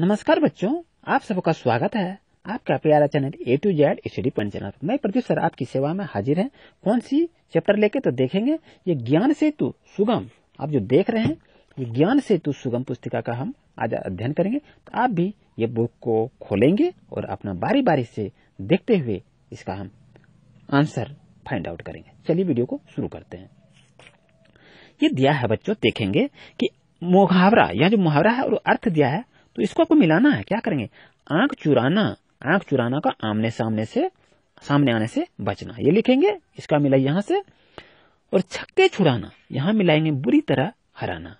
नमस्कार बच्चों आप सबका स्वागत है आपका प्यारा channel A to Z study point channel मैं सर आपकी सेवा में हाजिर है कौन सी चैप्टर लेके तो देखेंगे ये ज्ञान सेतु सुगम आप जो देख रहे हैं ये ज्ञान सेतु सुगम पुस्तिका का हम आज अध्ययन करेंगे तो आप भी ये बुक को खोलेंगे और अपना बारी बारी से देखते हुए इसका हम आंसर फाइंड आउट करेंगे चलिए वीडियो को शुरू करते हैं ये दिया है बच्चों देखेंगे कि मुहावरा यह जो मुहावरा है और अर्थ दिया है तो इसको आपको मिलाना है क्या करेंगे आंख चुराना आंख चुराना का आमने सामने से सामने आने से बचना ये लिखेंगे इसका मिलाई यहां से और छक्के छुड़ाना यहां मिलाएंगे बुरी तरह हराना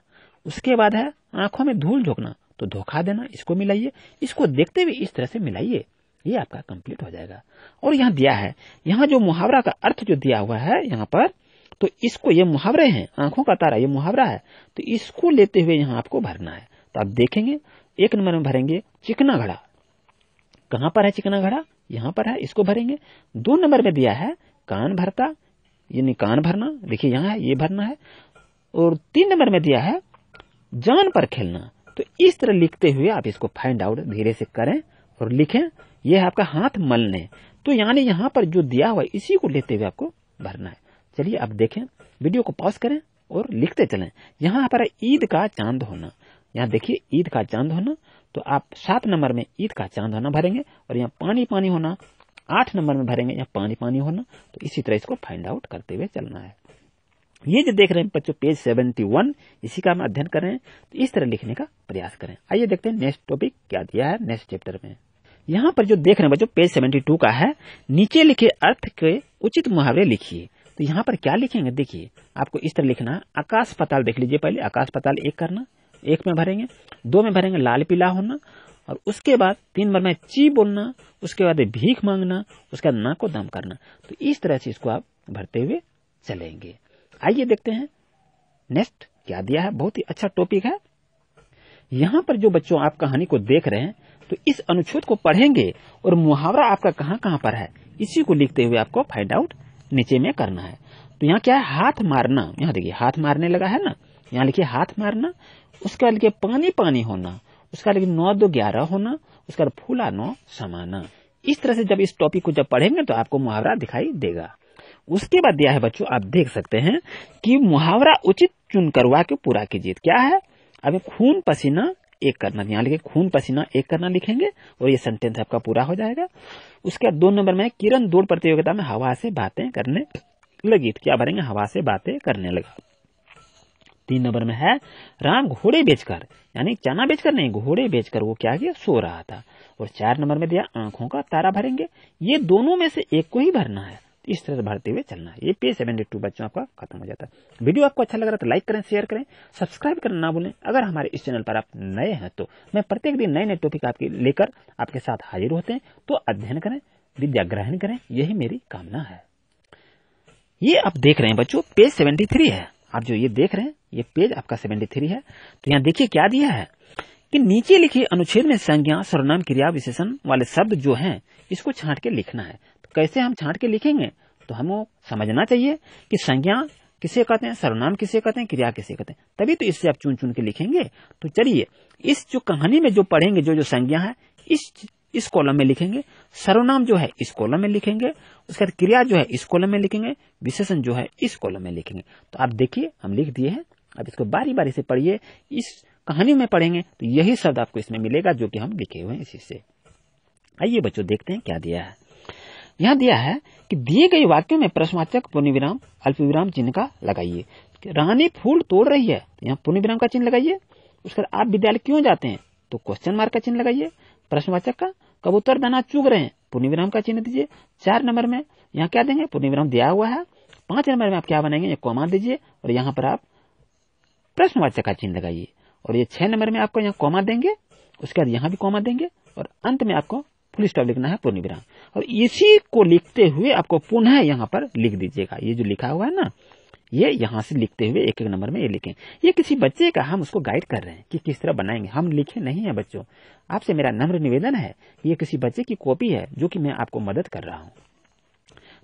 उसके बाद है आंखों में धूल झोंकना तो धोखा देना इसको मिलाइए इसको देखते हुए इस तरह से मिलाइए ये आपका कंप्लीट हो जाएगा और यहाँ दिया है यहाँ जो मुहावरा का अर्थ जो दिया हुआ है यहाँ पर तो इसको ये मुहावरे हैं आंखों का तारा ये मुहावरा है तो इसको लेते हुए यहाँ आपको भरना है तो आप देखेंगे एक नंबर में भरेंगे चिकना घड़ा कहां पर है चिकना घड़ा यहां पर है इसको भरेंगे दो नंबर में दिया है कान भरता यानी कान भरना देखिए यहां है ये भरना है और तीन नंबर में दिया है जान पर खेलना तो इस तरह लिखते हुए आप इसको फाइंड आउट धीरे से करें और लिखें ये है आपका हाथ मलने तो यानी यहां पर जो दिया हुआ इसी को लेते हुए आपको भरना है चलिए आप देखें वीडियो को पॉज करें और लिखते चलें यहाँ पर ईद का चांद होना यहाँ देखिए ईद का चांद होना तो आप सात नंबर में ईद का चांद होना भरेंगे और यहाँ पानी पानी होना आठ नंबर में भरेंगे यहाँ पानी पानी होना तो इसी तरह इसको फाइंड आउट करते हुए चलना है ये जो देख रहे हैं बच्चों पेज सेवेंटी वन इसी का हम अध्ययन कर रहे हैं तो इस तरह लिखने का प्रयास करें आइए देखते हैं नेक्स्ट टॉपिक क्या दिया है नेक्स्ट चैप्टर में यहाँ पर जो देख रहे हैं बच्चों पेज सेवेंटी टू का है नीचे लिखे अर्थ के उचित मुहावरे लिखिए तो यहाँ पर क्या लिखेंगे देखिए आपको इस तरह लिखना आकाश पताल देख लीजिए पहले आकाश पताल एक करना एक में भरेंगे दो में भरेंगे लाल पीला होना और उसके बाद तीन बार में ची बोलना उसके बाद भीख मांगना उसके बाद ना को दम करना तो इस तरह से इसको आप भरते हुए चलेंगे आइए देखते हैं नेक्स्ट क्या दिया है बहुत ही अच्छा टॉपिक है यहाँ पर जो बच्चों आप कहानी को देख रहे हैं तो इस अनुच्छेद को पढ़ेंगे और मुहावरा आपका कहाँ कहाँ पर है इसी को लिखते हुए आपको फाइंड आउट नीचे में करना है तो यहाँ क्या है हाथ मारना यहाँ देखिए हाथ मारने लगा है ना यानी कि हाथ मारना उसका लिखे पानी पानी होना उसका लिखे नौ दो ग्यारह होना उसका फूला नौ समाना इस तरह से जब इस टॉपिक को जब पढ़ेंगे तो आपको मुहावरा दिखाई देगा उसके बाद दिया है बच्चों आप देख सकते हैं कि मुहावरा उचित चुन करवा के पूरा कीजिए क्या है अब खून पसीना एक करना यहाँ लिखे खून पसीना एक करना लिखेंगे और ये सेंटेंस आपका पूरा हो जाएगा उसके बाद दो नंबर में किरण दौड़ प्रतियोगिता में हवा से बातें करने लगी क्या भरेंगे हवा से बातें करने लगा तीन नंबर में है राम घोड़े बेचकर यानी चना बेचकर नहीं घोड़े बेचकर वो क्या किया सो रहा था और चार नंबर में दिया आंखों का तारा भरेंगे ये दोनों में से एक को ही भरना है इस तरह से भरते हुए चलना है ये पेज सेवेंटी टू बच्चों आपका खत्म हो जाता है वीडियो आपको अच्छा लग रहा था तो लाइक करें शेयर करें सब्सक्राइब करना ना भूलें अगर हमारे इस चैनल पर आप नए हैं तो मैं प्रत्येक दिन नए नए टॉपिक आपके लेकर आपके साथ हाजिर होते हैं तो अध्ययन करें विद्या ग्रहण करें यही मेरी कामना है ये आप देख रहे हैं बच्चों पेज सेवेंटी थ्री है आप जो ये देख रहे हैं ये पेज आपका सेवेंटी थ्री है तो यहाँ देखिए क्या दिया है कि नीचे लिखे अनुच्छेद में संज्ञा सर्वनाम क्रिया विशेषण वाले शब्द जो हैं इसको छांट के लिखना है तो कैसे हम छांट के लिखेंगे तो हमको समझना चाहिए कि संज्ञा किसे कहते हैं सर्वनाम किसे कहते हैं क्रिया किसे कहते हैं तभी तो इससे आप चुन चुन के लिखेंगे तो चलिए इस जो कहानी में जो पढ़ेंगे जो जो संज्ञा है इस इस कॉलम में लिखेंगे सर्वनाम जो है इस कॉलम में लिखेंगे उसके बाद क्रिया जो है इस कॉलम में लिखेंगे विशेषण जो है इस कॉलम में लिखेंगे तो आप देखिए हम लिख दिए हैं अब इसको बारी बारी से पढ़िए इस कहानी में पढ़ेंगे तो यही शब्द आपको इसमें मिलेगा जो कि हम लिखे हुए हैं इसी से आइए बच्चों देखते हैं क्या दिया है यहाँ दिया है कि दिए गए वाक्यों में प्रश्नवाचक अल्प विराम चिन्ह का लगाइए रानी फूल तोड़ रही है तो यहाँ विराम का चिन्ह लगाइए उसके बाद आप विद्यालय क्यों जाते हैं तो क्वेश्चन मार्क का चिन्ह लगाइए प्रश्नवाचक का कबूतर दाना चुग रहे हैं पूर्ण विराम का चिन्ह दीजिए चार नंबर में यहाँ क्या देंगे पूर्ण विराम दिया हुआ है पांच नंबर में आप क्या बनाएंगे ये दीजिए और यहाँ पर आप प्रश्नवाचक का चिन्ह लगाइए और ये छह नंबर में आपको यहाँ कोमा देंगे उसके बाद यहाँ भी कोमा देंगे और अंत में आपको फुल स्टॉप लिखना है पूर्ण विराम और इसी को लिखते हुए आपको पुनः यहाँ पर लिख दीजिएगा ये जो लिखा हुआ है ना ये यहाँ से लिखते हुए एक एक नंबर में ये लिखें ये किसी बच्चे का हम उसको गाइड कर रहे हैं कि किस तरह बनाएंगे हम लिखे नहीं है बच्चों आपसे मेरा नम्र निवेदन है ये किसी बच्चे की कॉपी है जो कि मैं आपको मदद कर रहा हूँ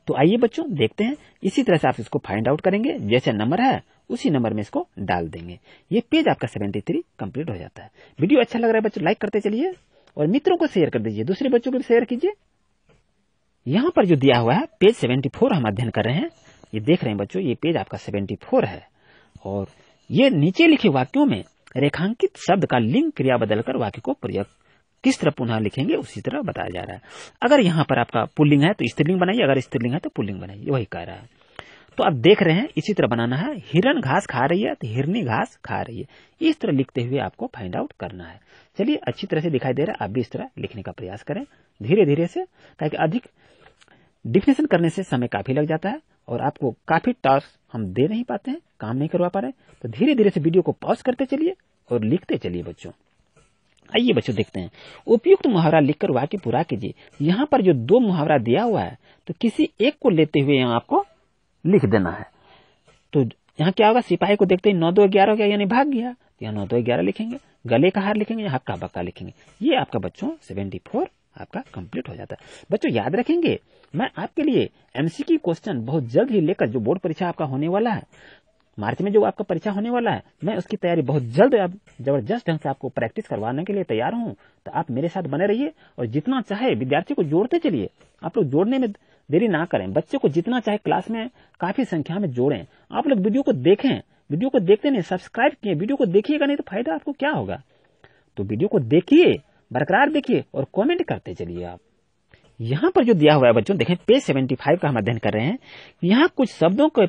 तो आइए बच्चों देखते हैं इसी तरह से आप इसको फाइंड आउट करेंगे जैसे नंबर है उसी नंबर में इसको डाल देंगे ये पेज आपका सेवेंटी थ्री कम्प्लीट हो जाता है वीडियो अच्छा लग रहा है बच्चों लाइक करते चलिए और मित्रों को शेयर कर दीजिए दूसरे बच्चों को भी शेयर कीजिए यहाँ पर जो दिया हुआ है पेज सेवेंटी फोर हम अध्ययन कर रहे हैं ये देख रहे हैं बच्चों ये पेज आपका 74 है और ये नीचे लिखे वाक्यों में रेखांकित शब्द का लिंग क्रिया बदलकर वाक्य को प्रयोग किस तरह पुनः लिखेंगे उसी तरह बताया जा रहा है अगर यहाँ पर आपका पुलिंग है तो स्त्रीलिंग बनाइए अगर स्त्रीलिंग है तो पुलिंग बनाइए वही कह रहा है तो आप देख रहे हैं इसी तरह बनाना है हिरन घास खा रही है तो हिरनी घास खा रही है इस तरह लिखते हुए आपको फाइंड आउट करना है चलिए अच्छी तरह से दिखाई दे रहा है आप भी इस तरह लिखने का प्रयास करें धीरे धीरे से ताकि अधिक डिफिनेशन करने से समय काफी लग जाता है और आपको काफी टास्क हम दे नहीं पाते हैं काम नहीं करवा पा रहे तो धीरे धीरे से वीडियो को पॉज करते चलिए और लिखते चलिए बच्चों आइए बच्चों देखते हैं उपयुक्त मुहावरा लिखकर वाक्य पूरा कीजिए यहाँ पर जो दो मुहावरा दिया हुआ है तो किसी एक को लेते हुए यहाँ आपको लिख देना है तो यहाँ क्या होगा सिपाही को देखते ही नौ दो ग्यारह हो गया यानी भाग गया तो यहाँ नौ दो ग्यारह लिखेंगे गले का हार लिखेंगे हक्का बक्का लिखेंगे ये आपका बच्चों सेवेंटी फोर आपका कंप्लीट हो जाता है बच्चों याद रखेंगे मैं आपके लिए एमसीक्यू क्वेश्चन बहुत जल्द ही लेकर जो बोर्ड परीक्षा आपका होने वाला है मार्च में जो आपका परीक्षा होने वाला है मैं उसकी तैयारी बहुत जल्द आप जबरदस्त ढंग से आपको प्रैक्टिस करवाने के लिए तैयार हूँ तो आप मेरे साथ बने रहिए और जितना चाहे विद्यार्थी को जोड़ते चलिए आप लोग जोड़ने में देरी ना करें बच्चे को जितना चाहे क्लास में काफी संख्या में जोड़ें आप लोग वीडियो को देखें वीडियो को देखते नहीं सब्सक्राइब किए वीडियो को देखिएगा नहीं तो फायदा आपको क्या होगा तो वीडियो को देखिए बरकरार देखिए और कमेंट करते चलिए आप यहाँ पर जो दिया हुआ है बच्चों देखें पेज 75 का हम अध्ययन कर रहे हैं यहाँ कुछ शब्दों को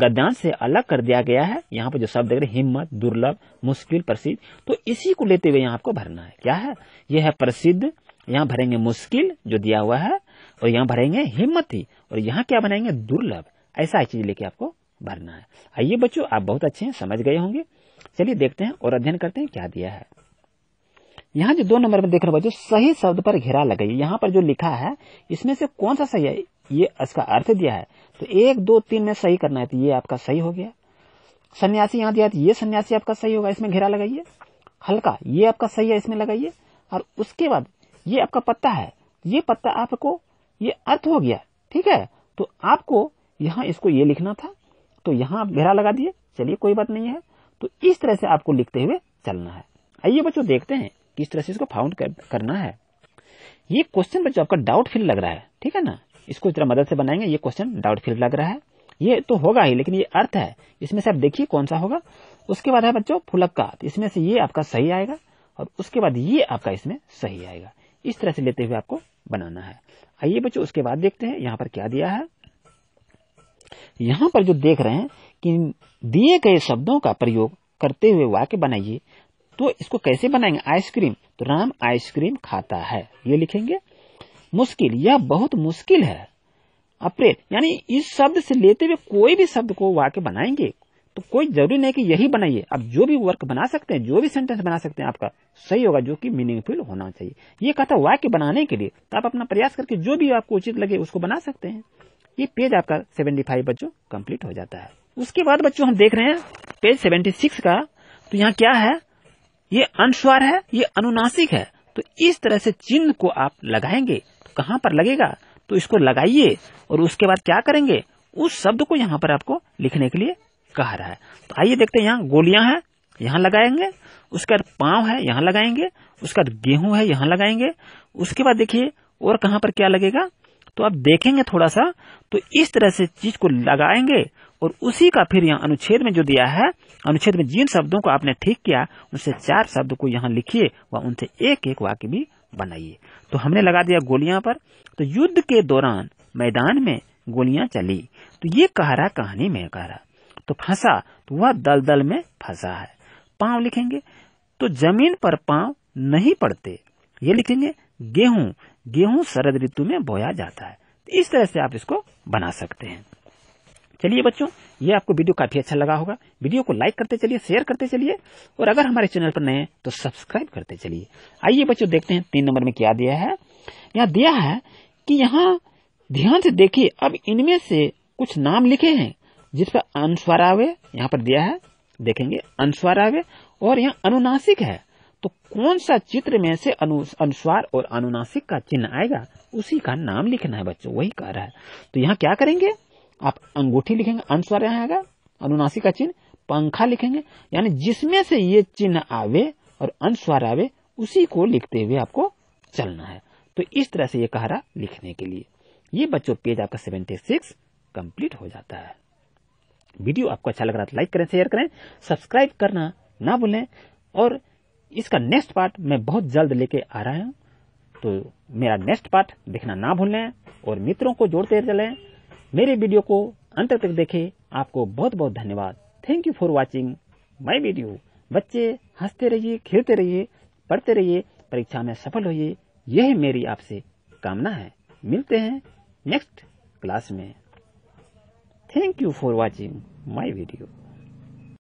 गद्यांश से अलग कर दिया गया है यहाँ पर जो शब्द देख रहे हैं हिम्मत दुर्लभ मुश्किल प्रसिद्ध तो इसी को लेते हुए यहाँ आपको भरना है क्या है यह है प्रसिद्ध यहाँ भरेंगे मुश्किल जो दिया हुआ है और यहाँ भरेंगे हिम्मत ही और यहाँ क्या बनाएंगे दुर्लभ ऐसा चीज लेके आपको भरना है आइए बच्चों आप बहुत अच्छे हैं समझ गए होंगे चलिए देखते हैं और अध्ययन करते हैं क्या दिया है यहाँ जो दो नंबर में देख रहे बच्चों जो सही शब्द पर घेरा लगाइए यहाँ पर जो लिखा है इसमें से कौन सा सही है ये इसका अर्थ दिया है तो एक दो तीन में सही करना है तो ये आपका सही हो गया सन्यासी यहाँ दिया तो ये सन्यासी आपका सही होगा इसमें घेरा लगाइए हल्का ये आपका सही है इसमें लगाइए और उसके बाद ये आपका पत्ता है ये पत्ता आपको ये अर्थ हो गया ठीक है तो आपको यहाँ इसको ये लिखना था तो यहाँ आप घेरा लगा दिए चलिए कोई बात नहीं है तो इस तरह से आपको लिखते हुए चलना है आइए बच्चों देखते हैं किस तरह से इसको फाउंड कर, करना है ये क्वेश्चन बच्चों आपका डाउट फील लग रहा है ठीक है ना इसको इस तरह मदद से बनाएंगे ये क्वेश्चन डाउट फील लग रहा है ये तो होगा ही लेकिन ये अर्थ है इसमें से आप देखिए कौन सा होगा उसके बाद है बच्चों फुलक्का इसमें से ये आपका सही आएगा और उसके बाद ये आपका इसमें सही आएगा इस तरह से लेते हुए आपको बनाना है आइए बच्चों उसके बाद देखते हैं यहाँ पर क्या दिया है यहाँ पर जो देख रहे हैं कि दिए गए शब्दों का प्रयोग करते हुए वाक्य बनाइए तो इसको कैसे बनाएंगे आइसक्रीम तो राम आइसक्रीम खाता है ये लिखेंगे मुश्किल यह बहुत मुश्किल है अप्रेत यानी इस शब्द से लेते हुए कोई भी शब्द को वाक्य बनाएंगे तो कोई जरूरी नहीं कि यही बनाइए आप जो भी वर्क बना सकते हैं जो भी सेंटेंस बना सकते हैं आपका सही होगा जो कि मीनिंगफुल होना चाहिए ये कथा वाक्य बनाने के लिए तो आप अपना प्रयास करके जो भी आपको उचित लगे उसको बना सकते हैं ये पेज आपका 75 बच्चों कंप्लीट हो जाता है उसके बाद बच्चों हम देख रहे हैं पेज 76 का तो यहाँ क्या है ये अनुस्वार है ये अनुनासिक है तो इस तरह से चिन्ह को आप लगाएंगे तो कहाँ पर लगेगा तो इसको लगाइए और उसके बाद क्या करेंगे उस शब्द को यहाँ पर आपको लिखने के लिए कह रहा है तो आइए देखते हैं यहाँ गोलियां हैं यहाँ लगाएंगे उसके बाद पाव है यहाँ लगाएंगे उसके बाद गेहूं है यहाँ लगाएंगे उसके बाद देखिए और कहाँ पर क्या लगेगा तो आप देखेंगे थोड़ा सा तो इस तरह से चीज को लगाएंगे और उसी का फिर यहाँ अनुच्छेद में जो दिया है अनुच्छेद में जिन शब्दों को आपने ठीक किया उनसे चार शब्द को यहाँ लिखिए व उनसे एक एक वाक्य भी बनाइए तो हमने लगा दिया गोलियां पर तो युद्ध के दौरान मैदान में गोलियां चली तो ये कह रहा कहानी में कह रहा तो फंसा तो वह दलदल में फंसा है पांव लिखेंगे तो जमीन पर पांव नहीं पड़ते ये लिखेंगे गेहूं गेहूं शरद ऋतु में बोया जाता है इस तरह से आप इसको बना सकते हैं चलिए बच्चों ये आपको वीडियो काफी अच्छा लगा होगा वीडियो को लाइक करते चलिए शेयर करते चलिए और अगर हमारे चैनल पर नए हैं तो सब्सक्राइब करते चलिए आइए बच्चों देखते हैं तीन नंबर में क्या दिया है यहाँ दिया है कि यहाँ ध्यान से देखिए अब इनमें से कुछ नाम लिखे हैं जिस पर अनुस्वारावे यहाँ पर दिया है देखेंगे अनुस्वारावे और यहाँ अनुनासिक है तो कौन सा चित्र में से अनुस्वार और अनुनासिक का चिन्ह आएगा उसी का नाम लिखना है बच्चों वही कह रहा है तो यहाँ क्या करेंगे आप अंगूठी लिखेंगे अनुस्वर यहाँ आएगा अनुनासी का चिन्ह पंखा लिखेंगे यानी जिसमें से ये चिन्ह आवे और अनुस्वर आवे उसी को लिखते हुए आपको चलना है तो इस तरह से ये कह रहा लिखने के लिए ये बच्चों पेज आपका सेवेंटी सिक्स कंप्लीट हो जाता है वीडियो आपको अच्छा लग रहा तो लाइक करें शेयर करें सब्सक्राइब करना ना भूलें और इसका नेक्स्ट पार्ट मैं बहुत जल्द लेके आ रहा हूं तो मेरा नेक्स्ट पार्ट देखना ना भूलें और मित्रों को जोड़ते चले मेरे वीडियो को अंत तक देखे आपको बहुत बहुत धन्यवाद thank you for watching my video बच्चे हंसते रहिए खेलते रहिए पढ़ते रहिए परीक्षा में सफल होइए यही मेरी आपसे कामना है मिलते हैं नेक्स्ट क्लास में thank you for watching my video